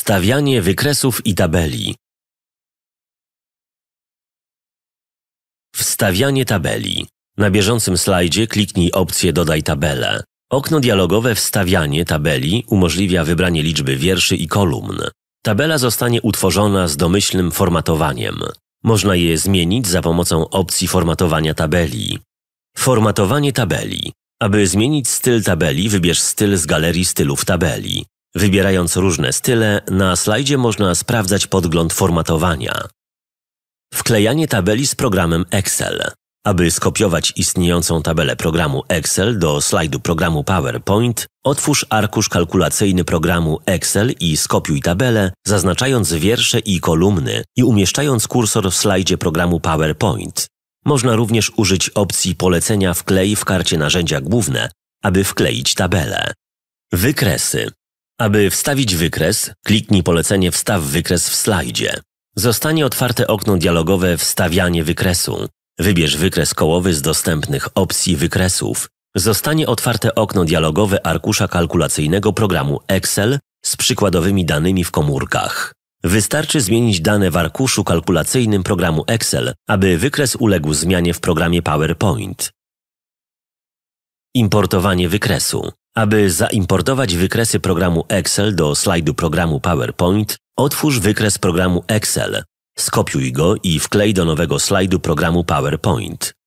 Stawianie wykresów i tabeli. Wstawianie tabeli. Na bieżącym slajdzie kliknij opcję Dodaj tabelę. Okno dialogowe Wstawianie tabeli umożliwia wybranie liczby wierszy i kolumn. Tabela zostanie utworzona z domyślnym formatowaniem. Można je zmienić za pomocą opcji formatowania tabeli. Formatowanie tabeli. Aby zmienić styl tabeli, wybierz styl z galerii stylów tabeli. Wybierając różne style, na slajdzie można sprawdzać podgląd formatowania. Wklejanie tabeli z programem Excel. Aby skopiować istniejącą tabelę programu Excel do slajdu programu PowerPoint, otwórz arkusz kalkulacyjny programu Excel i skopiuj tabelę, zaznaczając wiersze i kolumny i umieszczając kursor w slajdzie programu PowerPoint. Można również użyć opcji polecenia wklej w karcie narzędzia główne, aby wkleić tabelę. Wykresy. Aby wstawić wykres, kliknij polecenie Wstaw wykres w slajdzie. Zostanie otwarte okno dialogowe Wstawianie wykresu. Wybierz wykres kołowy z dostępnych opcji wykresów. Zostanie otwarte okno dialogowe arkusza kalkulacyjnego programu Excel z przykładowymi danymi w komórkach. Wystarczy zmienić dane w arkuszu kalkulacyjnym programu Excel, aby wykres uległ zmianie w programie PowerPoint. Importowanie wykresu. Aby zaimportować wykresy programu Excel do slajdu programu PowerPoint, otwórz wykres programu Excel, skopiuj go i wklej do nowego slajdu programu PowerPoint.